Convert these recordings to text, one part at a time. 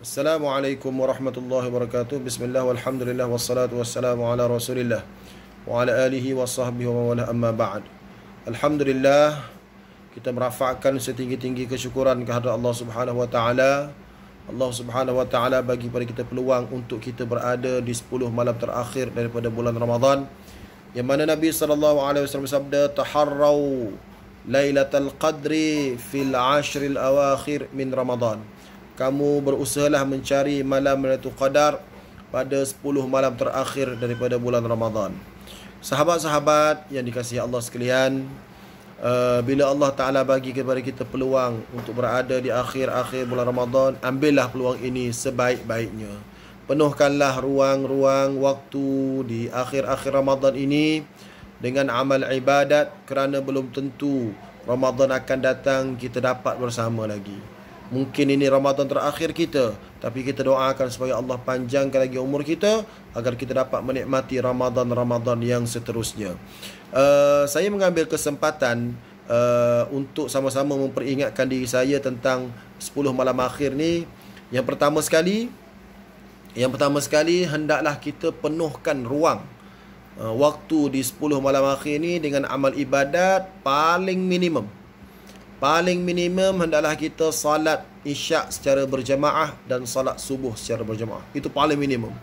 Assalamualaikum warahmatullahi wabarakatuh. Bismillah walhamdulillah wassalatu wassalamu ala Rasulillah wa ala alihi washabbihi wa wala amma ba'd. Alhamdulillah kita merafakkan setinggi-tinggi kesyukuran kehadrat Allah Subhanahu wa taala. Allah Subhanahu wa taala bagi pada kita peluang untuk kita berada di 10 malam terakhir daripada bulan Ramadan. Yang mana Nabi sallallahu alaihi wasallam lailatul qadri fil ashril awakhir min Ramadan kamu berusahalah mencari malam Lailatul Qadar pada 10 malam terakhir daripada bulan Ramadan. Sahabat-sahabat yang dikasihi Allah sekalian, eh, bila Allah Taala bagi kepada kita peluang untuk berada di akhir-akhir bulan Ramadan, ambillah peluang ini sebaik-baiknya. Penuhkanlah ruang-ruang waktu di akhir-akhir Ramadan ini dengan amal ibadat kerana belum tentu Ramadan akan datang kita dapat bersama lagi. Mungkin ini Ramadan terakhir kita Tapi kita doakan supaya Allah panjangkan lagi umur kita Agar kita dapat menikmati Ramadan-Ramadan yang seterusnya uh, Saya mengambil kesempatan uh, Untuk sama-sama memperingatkan diri saya tentang 10 malam akhir ni Yang pertama sekali Yang pertama sekali hendaklah kita penuhkan ruang uh, Waktu di 10 malam akhir ni dengan amal ibadat paling minimum Paling minimum hendaklah kita salat isyak secara berjemaah dan salat subuh secara berjemaah. Itu paling minimum.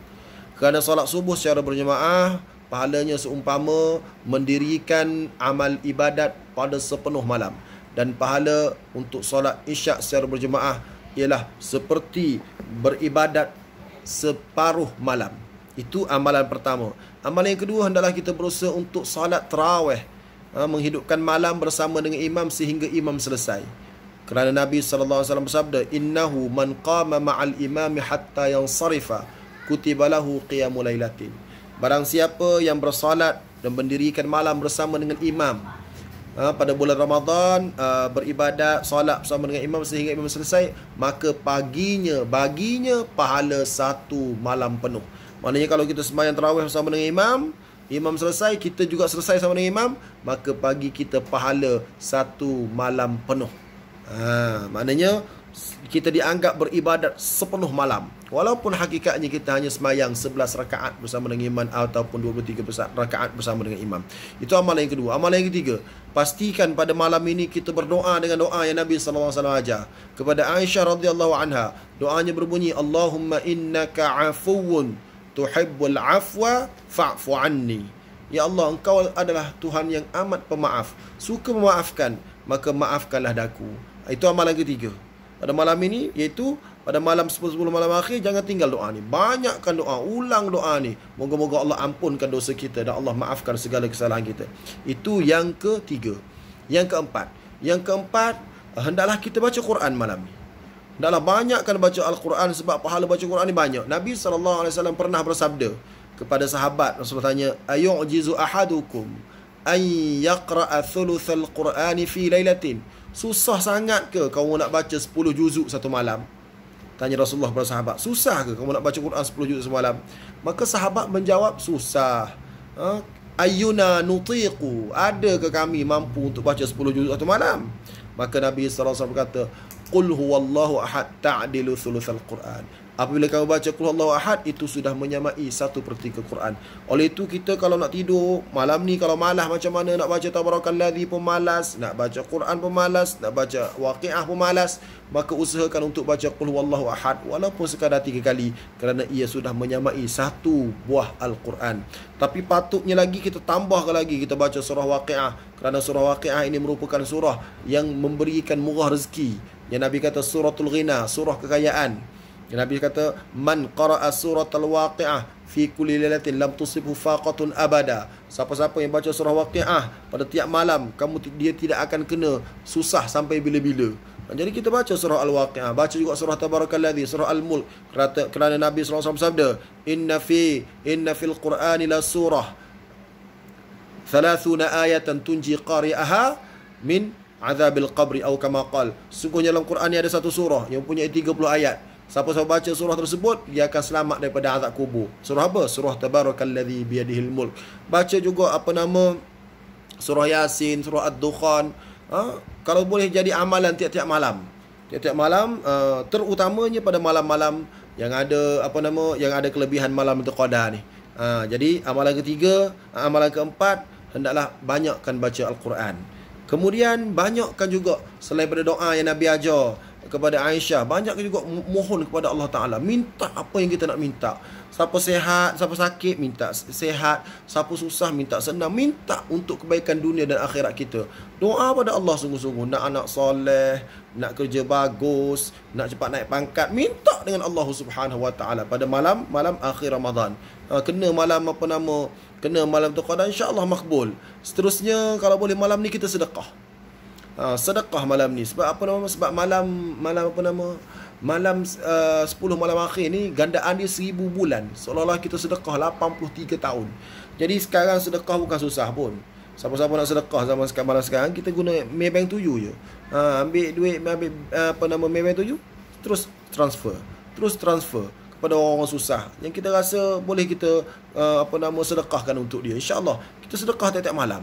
Kerana salat subuh secara berjemaah, pahalanya seumpama mendirikan amal ibadat pada sepenuh malam. Dan pahala untuk salat isyak secara berjemaah ialah seperti beribadat separuh malam. Itu amalan pertama. Amalan yang kedua hendaklah kita berusaha untuk salat terawih. Ah, menghidupkan malam bersama dengan imam sehingga imam selesai. Kerana Nabi SAW bersabda, Innahu man qama ma'al imam hatta yang sarifa kutibalahu qiyamu laylatin. Barang siapa yang bersalat dan mendirikan malam bersama dengan imam ha, pada bulan Ramadan ha, beribadat solat bersama dengan imam sehingga imam selesai maka paginya baginya pahala satu malam penuh maknanya kalau kita sembahyang tarawih bersama dengan imam Imam selesai Kita juga selesai sama dengan imam Maka pagi kita pahala Satu malam penuh ha, Maknanya Kita dianggap beribadat sepenuh malam Walaupun hakikatnya kita hanya semayang sebelas rakaat bersama dengan imam Ataupun 23 rakaat bersama dengan imam Itu amalan yang kedua Amalan yang ketiga Pastikan pada malam ini kita berdoa dengan doa yang Nabi SAW ajar Kepada Aisyah radhiyallahu anha Doanya berbunyi Allahumma innaka afuun tuhibbul afwa fa'fu anni. Ya Allah, engkau adalah Tuhan yang amat pemaaf. Suka memaafkan, maka maafkanlah daku. Itu amalan ketiga. Pada malam ini, iaitu pada malam 10-10 malam akhir, jangan tinggal doa ni. Banyakkan doa, ulang doa ni. Moga-moga Allah ampunkan dosa kita dan Allah maafkan segala kesalahan kita. Itu yang ketiga. Yang keempat. Yang keempat, hendaklah kita baca Quran malam ni. Dahlah banyakkan baca Al-Quran sebab pahala baca Al-Quran ni banyak. Nabi SAW pernah bersabda kepada sahabat. Rasulullah tanya, Ayu'jizu ahadukum an yakra'a Al Qur'ani fi laylatin. Susah sangat ke kamu nak baca 10 juzuk satu malam? Tanya Rasulullah kepada sahabat. Susah ke kamu nak baca Quran 10 juzuk semalam? Maka sahabat menjawab, susah. Ha? Ayuna nutiqu. Adakah kami mampu untuk baca 10 juzuk satu malam? Maka Nabi SAW berkata, Qul huwallahu ahad ta'dilu sulusal Qur'an Apabila kamu baca Qul huwallahu ahad Itu sudah menyamai satu per tiga Qur'an Oleh itu kita kalau nak tidur Malam ni kalau malas macam mana Nak baca Tabarakan Ladi pun malas Nak baca Qur'an pun malas Nak baca Waqi'ah pun malas Maka usahakan untuk baca Qul huwallahu ahad Walaupun sekadar tiga kali Kerana ia sudah menyamai satu buah Al-Quran Tapi patutnya lagi kita tambah lagi Kita baca surah Waqi'ah Kerana surah Waqi'ah ini merupakan surah Yang memberikan murah rezeki yang Nabi kata suratul ghina, surah kekayaan. Yang Nabi kata man qara'a suratul waqi'ah fi kulli lailatin lam tusibhu faqatun abada. Siapa-siapa yang baca surah waqi'ah pada tiap malam, kamu dia tidak akan kena susah sampai bila-bila. Jadi kita baca surah Al-Waqi'ah, baca juga surah Tabarakalladzi, surah Al-Mulk kerana, Nabi sallallahu alaihi wasallam bersabda, "Inna fi inna fil Qur'ani la surah 30 ayatan tunji qari'aha min azabil qabri atau kama qal sungguhnya dalam Quran ni ada satu surah yang punya 30 ayat siapa-siapa baca surah tersebut dia akan selamat daripada azab kubur surah apa surah tabarakallazi biyadihil mulk baca juga apa nama surah yasin surah ad-dukhan ha? kalau boleh jadi amalan tiap-tiap malam tiap-tiap malam uh, terutamanya pada malam-malam yang ada apa nama yang ada kelebihan malam untuk qada ni ha, jadi amalan ketiga amalan keempat hendaklah banyakkan baca al-Quran Kemudian banyakkan juga selain pada doa yang Nabi ajar kepada Aisyah banyak juga mohon kepada Allah Taala minta apa yang kita nak minta siapa sehat siapa sakit minta sehat siapa susah minta senang minta untuk kebaikan dunia dan akhirat kita doa pada Allah sungguh-sungguh nak anak soleh nak kerja bagus nak cepat naik pangkat minta dengan Allah Subhanahu Wa Taala pada malam malam akhir Ramadan ah, kena malam apa nama kena malam tu qada insya-Allah makbul seterusnya kalau boleh malam ni kita sedekah Ah, sedekah malam ni sebab apa nama sebab malam malam apa nama malam ah, uh, 10 malam akhir ni gandaan dia 1000 bulan seolah-olah kita sedekah 83 tahun jadi sekarang sedekah bukan susah pun siapa-siapa nak sedekah zaman sekarang malam sekarang kita guna Maybank 7 je ha, ambil duit ambil uh, apa nama Maybank 7 terus transfer terus transfer kepada orang-orang susah yang kita rasa boleh kita uh, apa nama sedekahkan untuk dia insyaallah kita sedekah tiap-tiap malam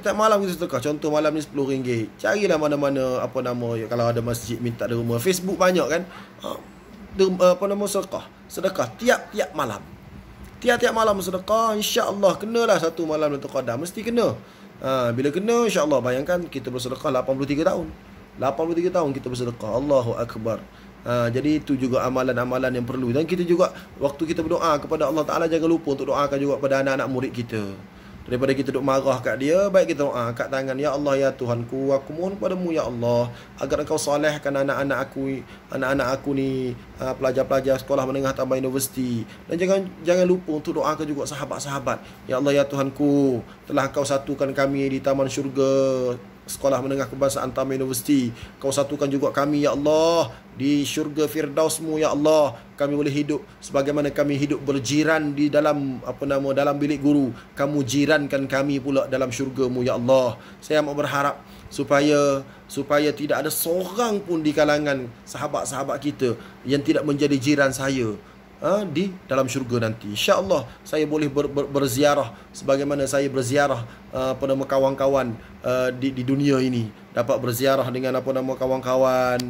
tiap malam kita sedekah Contoh malam ni RM10 Carilah mana-mana Apa nama Kalau ada masjid Minta ada rumah Facebook banyak kan ha, Apa nama sedekah Sedekah Tiap-tiap malam Tiap-tiap malam sedekah Insya InsyaAllah Kenalah satu malam Lata Qadar Mesti kena ha, Bila kena Allah Bayangkan kita bersedekah 83 tahun 83 tahun kita bersedekah Allahu Akbar Ha, jadi itu juga amalan-amalan yang perlu Dan kita juga Waktu kita berdoa kepada Allah Ta'ala Jangan lupa untuk doakan juga kepada anak-anak murid kita Daripada kita duduk marah kat dia Baik kita doa ah, kat tangan Ya Allah ya Tuhanku Aku mohon padamu ya Allah Agar engkau solehkan anak-anak aku Anak-anak aku ni ah, Pelajar-pelajar sekolah menengah tambah universiti Dan jangan jangan lupa untuk doa ke juga sahabat-sahabat Ya Allah ya Tuhanku Telah engkau satukan kami di taman syurga Sekolah Menengah Kebangsaan Tama Universiti Kau satukan juga kami Ya Allah Di syurga Firdausmu Ya Allah Kami boleh hidup Sebagaimana kami hidup berjiran Di dalam Apa nama Dalam bilik guru Kamu jirankan kami pula Dalam syurgamu Ya Allah Saya mahu berharap Supaya Supaya tidak ada seorang pun Di kalangan Sahabat-sahabat kita Yang tidak menjadi jiran saya uh, di dalam syurga nanti. InsyaAllah saya boleh ber, ber, berziarah sebagaimana saya berziarah uh, pada kawan-kawan uh, di, di dunia ini dapat berziarah dengan apa nama kawan-kawan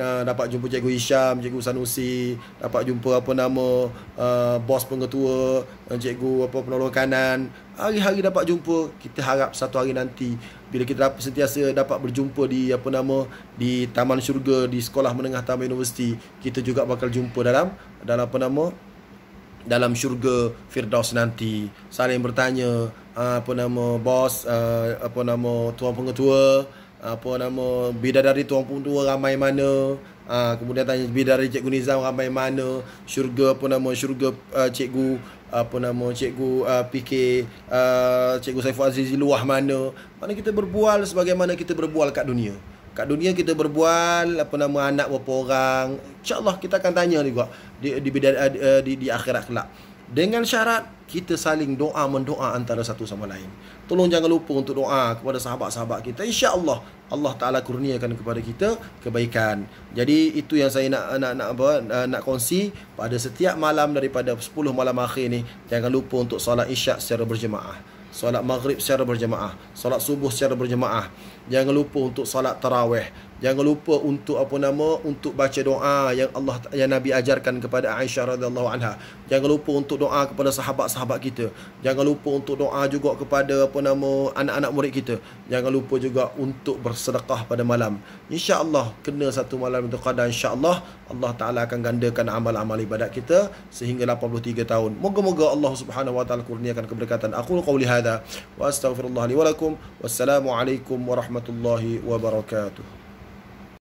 uh, dapat jumpa cikgu Isham cikgu Sanusi dapat jumpa apa nama uh, bos pengetua ah, cikgu apa penolong kanan hari-hari dapat jumpa kita harap satu hari nanti bila kita dapat, sentiasa dapat berjumpa di apa nama di taman syurga di sekolah menengah taman universiti kita juga bakal jumpa dalam dalam apa nama dalam syurga Firdaus nanti saling bertanya apa nama bos apa nama tuan pengetua apa nama bidadari tuan pun tua ramai mana ha, kemudian tanya dari cikgu Nizam ramai mana syurga apa nama syurga uh, cikgu apa nama cikgu uh, ah, PK uh, cikgu Saiful Azizi luah mana mana kita berbual sebagaimana kita berbual kat dunia kat dunia kita berbual apa nama anak berapa orang insyaallah kita akan tanya juga di di, di, di, di, di akhirat kelak dengan syarat kita saling doa mendoa antara satu sama lain. Tolong jangan lupa untuk doa kepada sahabat-sahabat kita. Insya-Allah Allah Taala kurniakan kepada kita kebaikan. Jadi itu yang saya nak nak nak apa nak, eh, nak kongsi pada setiap malam daripada 10 malam akhir ini jangan lupa untuk solat isya secara berjemaah. Solat Maghrib secara berjemaah, solat Subuh secara berjemaah. Jangan lupa untuk solat taraweh. Jangan lupa untuk apa nama untuk baca doa yang Allah yang Nabi ajarkan kepada Aisyah radhiyallahu anha. Jangan lupa untuk doa kepada sahabat-sahabat kita. Jangan lupa untuk doa juga kepada apa nama anak-anak murid kita. Jangan lupa juga untuk bersedekah pada malam. Insya-Allah kena satu malam itu qada insya-Allah Allah Taala akan gandakan amal-amal ibadat kita sehingga 83 tahun. Moga-moga Allah Subhanahu wa taala kurniakan keberkatan. Aku qauli hadza wa astaghfirullah li wa lakum. Wassalamualaikum warahmatullahi wabarakatuh.